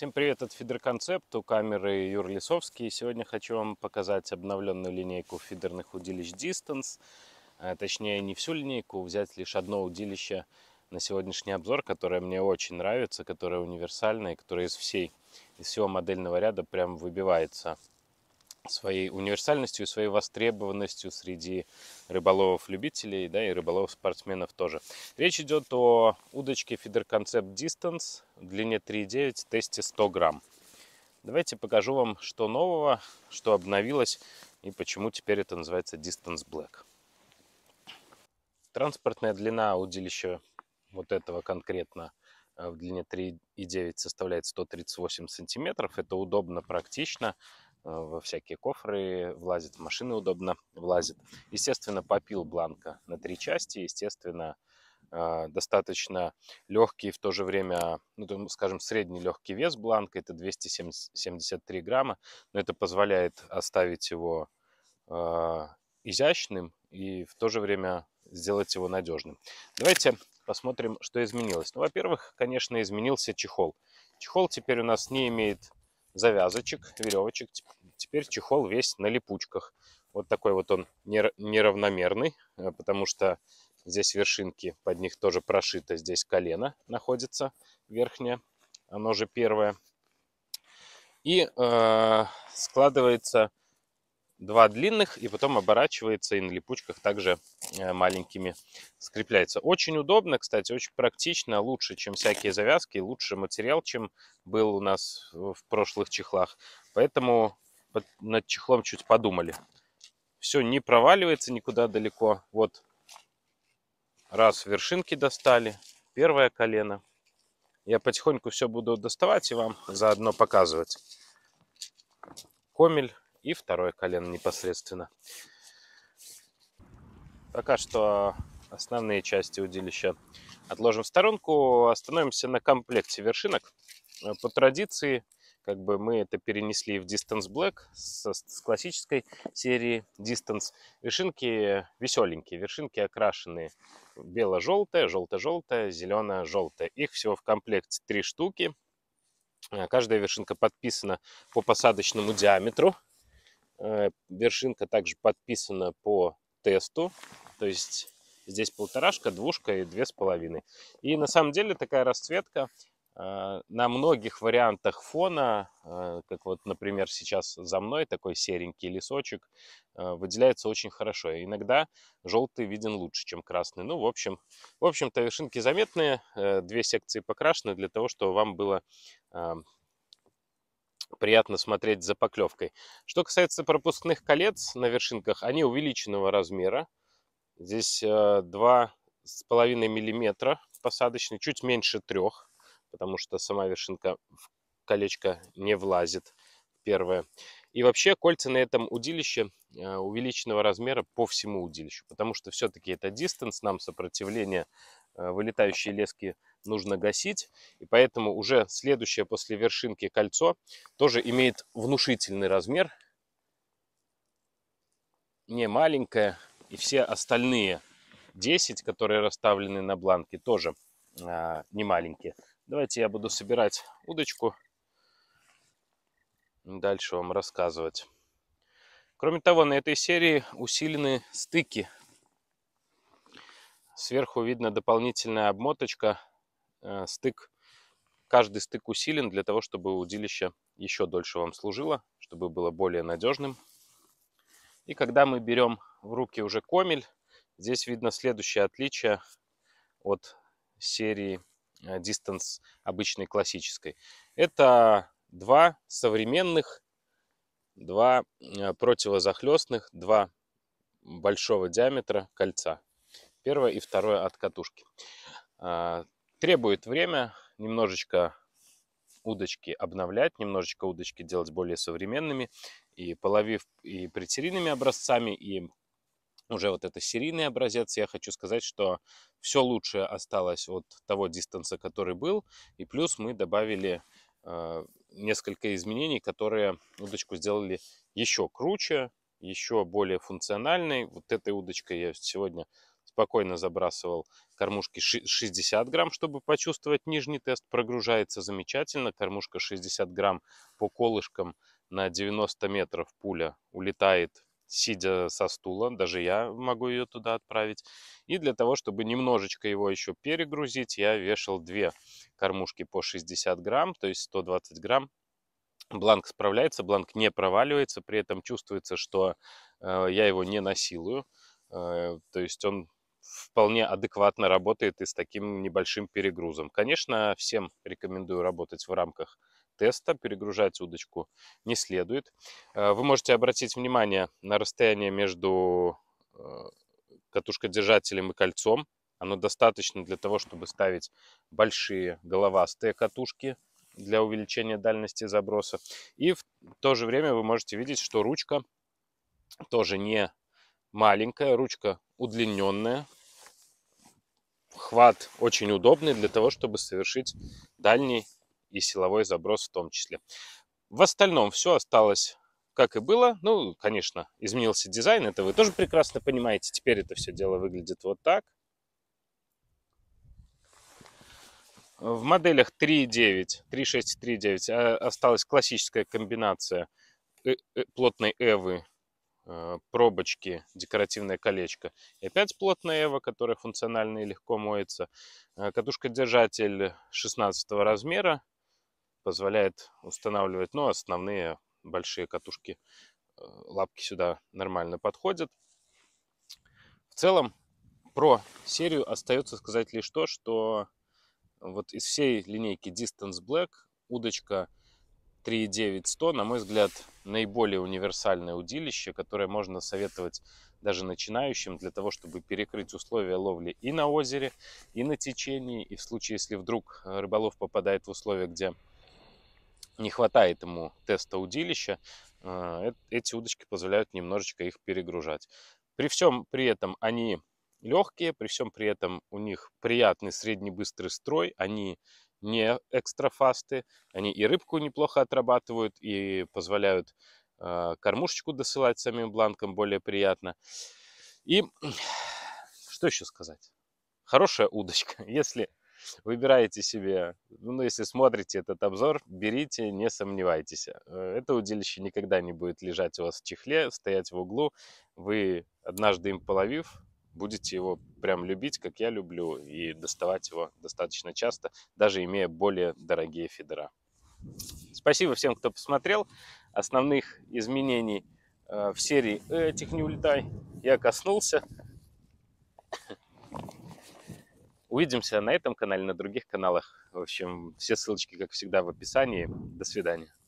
Всем привет, От Фидер Концепт, у камеры Юр Лисовский. сегодня хочу вам показать обновленную линейку фидерных удилищ Distance. А, точнее, не всю линейку, взять лишь одно удилище на сегодняшний обзор, которое мне очень нравится, которое универсальное, которое из всей, из всего модельного ряда прям выбивается своей универсальностью, своей востребованностью среди рыболовов-любителей, да, и рыболовов-спортсменов тоже. Речь идет о удочке Feeder Concept Distance, длине 3,9, тесте 100 грамм. Давайте покажу вам, что нового, что обновилось и почему теперь это называется Distance Black. Транспортная длина удилища вот этого конкретно э, в длине 3,9 составляет 138 сантиметров. Это удобно, практично. А, во всякие кофры влазит, в машины удобно влазит. Естественно, попил бланка на три части, естественно, а, достаточно легкий, в то же время, ну, скажем, средний легкий вес бланка, это 273 грамма, но это позволяет оставить его а, изящным и в то же время сделать его надежным. Давайте посмотрим, что изменилось. Ну, во-первых, конечно, изменился чехол. Чехол теперь у нас не имеет завязочек, веревочек. Теперь чехол весь на липучках. Вот такой вот он неравномерный, э, потому что здесь вершинки, под них тоже прошито. Здесь колено находится верхнее, оно же первое. И э, складывается два длинных и потом оборачивается и на липучках также э, маленькими скрепляется. Очень удобно, кстати, очень практично, лучше, чем всякие завязки, лучше материал, чем был у нас в прошлых чехлах. Поэтому над чехлом чуть подумали. Все не проваливается никуда далеко. Вот раз вершинки достали, первое колено. Я потихоньку все буду доставать и вам заодно показывать. Комель и второе колено непосредственно. Пока что основные части удилища отложим в сторонку, остановимся на комплекте вершинок. Э, по традиции, как бы мы это перенесли в Distance Black с, с классической серии Distance. Вершинки веселенькие, вершинки окрашены бело-желтое, желто-желтое, зелено-желтое. Их всего в комплекте три штуки. Э, каждая вершинка подписана по посадочному диаметру. Э, вершинка также подписана по тесту, то есть здесь полторашка, двушка и две с половиной. И на самом деле такая расцветка э, на многих вариантах фона, э, как вот, например, сейчас за мной такой серенький лесочек, выделяется очень хорошо. Иногда желтый виден лучше, чем красный. Ну, в общем, в общем-то вершинки заметные, две секции покрашены для того, чтобы вам было приятно смотреть за поклевкой. Что касается пропускных колец на вершинках, они увеличенного размера. Здесь 2,5 э, мм посадочный, чуть меньше 3, потому что сама вершинка в колечко не влазит. Первое. И вообще кольца на этом удилище э, увеличенного размера по всему удилищу, потому что все-таки это дистанс, нам сопротивление э, вылетающей лески нужно гасить. И поэтому уже следующее после вершинки кольцо тоже имеет внушительный размер. Не маленькое. И все остальные 10, которые расставлены на бланке, тоже а, не маленькие. Давайте я буду собирать удочку. Дальше вам рассказывать. Кроме того, на этой серии усилены стыки. Сверху видно дополнительная обмоточка Э, стык, каждый стык усилен для того, чтобы удилище еще дольше вам служило, чтобы было более надежным. И когда мы берем в руки уже комель, здесь видно следующее отличие от серии э, Distance обычной классической. Это два современных, два э, противозахлестных, два большого диаметра кольца. Первое и второе от катушки. А, Требует время немножечко удочки обновлять, немножечко удочки делать более современными. И половив и претерийными образцами, и уже вот это серийный образец, я хочу сказать, что все лучшее осталось от того дистанса, который был. И плюс мы добавили э, несколько изменений, которые удочку сделали еще круче, еще более функциональной. Вот этой удочкой я сегодня спокойно забрасывал кормушки 60 грамм, чтобы почувствовать нижний тест. Прогружается замечательно. Кормушка 60 грамм по колышкам на 90 метров пуля улетает сидя со стула, даже я могу ее туда отправить. И для того, чтобы немножечко его еще перегрузить, я вешал две кормушки по 60 грамм, то есть 120 грамм. Бланк справляется, бланк не проваливается, при этом чувствуется, что э, я его не насилую. Э, то есть он вполне адекватно работает и с таким небольшим перегрузом. Конечно, всем рекомендую работать в рамках теста, перегружать удочку не следует. Э, вы можете обратить внимание на расстояние между э, катушкодержателем и кольцом. Оно достаточно для того, чтобы ставить большие головастые катушки для увеличения дальности заброса. И в то же время вы можете видеть, что ручка тоже не маленькая, ручка удлиненная, хват очень удобный для того, чтобы совершить дальний и силовой заброс в том числе. В остальном все осталось как и было. Ну, конечно, изменился дизайн, это вы тоже прекрасно понимаете. Теперь это все дело выглядит вот так. В моделях 3.9, 3.6 и 3.9 осталась классическая комбинация э, э, плотной эвы Э, пробочки, декоративное колечко. И опять плотная эва, которая функционально и легко моется. Э, Катушка-держатель 16 размера позволяет устанавливать ну, основные большие катушки. Э, лапки сюда нормально подходят. В целом про серию остается сказать лишь то, что вот из всей линейки Distance Black удочка – 3900 на мой взгляд, наиболее универсальное удилище, которое можно советовать даже начинающим для того, чтобы перекрыть условия ловли и на озере, и на течении. И в случае, если вдруг рыболов попадает в условия, где не хватает ему теста удилища, э, эти удочки позволяют немножечко их перегружать. При всем при этом они легкие, при всем при этом у них приятный быстрый строй, они не экстрафасты. Они и рыбку неплохо отрабатывают, и позволяют э, кормушечку досылать самим бланком более приятно. И что еще сказать? Хорошая удочка. Если выбираете себе, ну, ну, если смотрите этот обзор, берите, не сомневайтесь. Э, это удилище никогда не будет лежать у вас в чехле, стоять в углу. Вы, однажды им половив, будете его прям любить, как я люблю, и доставать его достаточно часто, даже имея более дорогие фидера. Спасибо всем, кто посмотрел. Основных изменений э, в серии этих не улетай я коснулся. Увидимся на этом канале, на других каналах. В общем, все ссылочки, как всегда, в описании. До свидания.